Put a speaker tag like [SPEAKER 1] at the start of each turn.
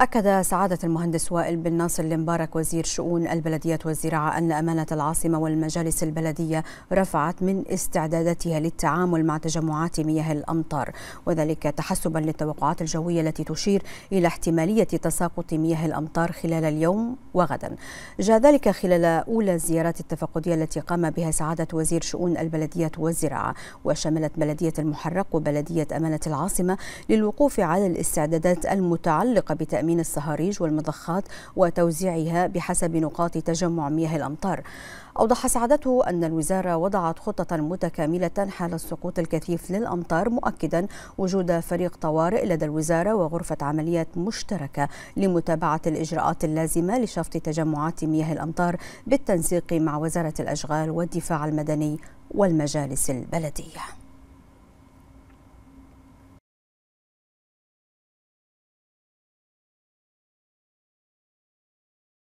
[SPEAKER 1] أكد سعادة المهندس وائل بن ناصر المبارك وزير شؤون البلديات والزراعة أن أمانة العاصمة والمجالس البلدية رفعت من استعداداتها للتعامل مع تجمعات مياه الأمطار وذلك تحسبا للتوقعات الجوية التي تشير إلى احتمالية تساقط مياه الأمطار خلال اليوم وغدا جاء ذلك خلال أولى الزيارات التفقدية التي قام بها سعادة وزير شؤون البلديات والزراعة وشملت بلدية المحرق وبلدية أمانة العاصمة للوقوف على الاستعدادات المتعلقة بتأمين تأمين الصهاريج والمضخات وتوزيعها بحسب نقاط تجمع مياه الأمطار أوضح سعادته أن الوزارة وضعت خطة متكاملة حال السقوط الكثيف للأمطار مؤكدا وجود فريق طوارئ لدى الوزارة وغرفة عمليات مشتركة لمتابعة الإجراءات اللازمة لشفط تجمعات مياه الأمطار بالتنسيق مع وزارة الأشغال والدفاع المدني والمجالس البلدية